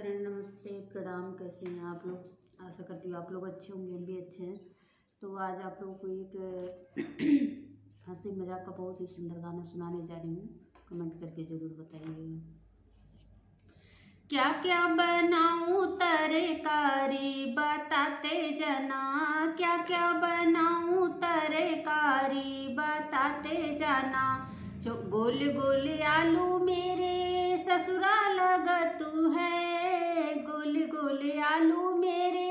friend नमस्ते प्रणाम कैसे हैं आप लोग आशा करती हूँ आप लोग अच्छे होंगे हम भी अच्छे हैं तो आज आप लोगों को एक हंसी मजाक का बहुत ही सुंदर गाना सुनाने जा रही हूँ कमेंट करके ज़रूर बताइए क्या क्या बनाऊँ कारी बताते जना क्या क्या बनाऊँ कारी बताते जाना गोल गोल आलू मेरे ससुराल तू है लालू मेरे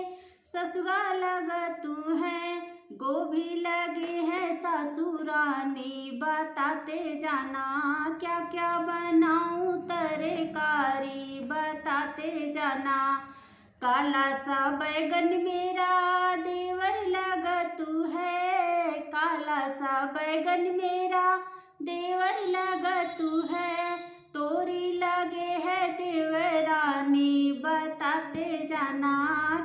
ससुरा लगा तू है गोभी लगे हैं ससुरानी बताते जाना क्या क्या बनाऊं कारी बताते जाना काला सा बैगन मेरा देवर लगा तू है काला सा बैगन मेरा देवर लगा तू है बताते जाना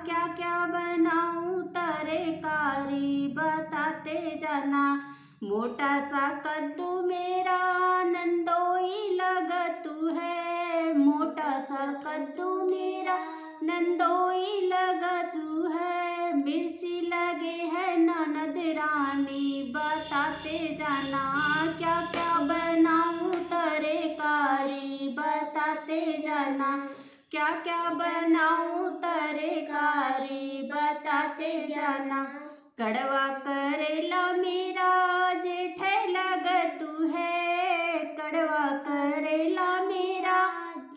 क्या क्या बनाऊँ कारी बताते जाना मोटा सा कद्दू मेरा नंदोई तू है मोटा सा कद्दू मेरा नंदोई तू है मिर्ची लगे है ननद रानी बताते जाना क्या क्या बनाऊँ कारी बताते जाना क्या क्या तरे कारी बताते जाना कड़वा करेला मेरा जेठे तू है कड़वा करेला मेरा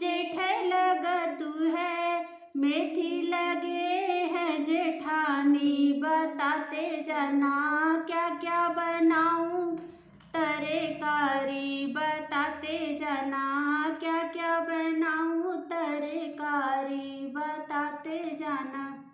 जेठे तू है मेथी लगे हैं जेठानी बताते जाना क्या क्या बनाऊ बताते जाना क्या क्या बनाऊ तरकारी बताते जाना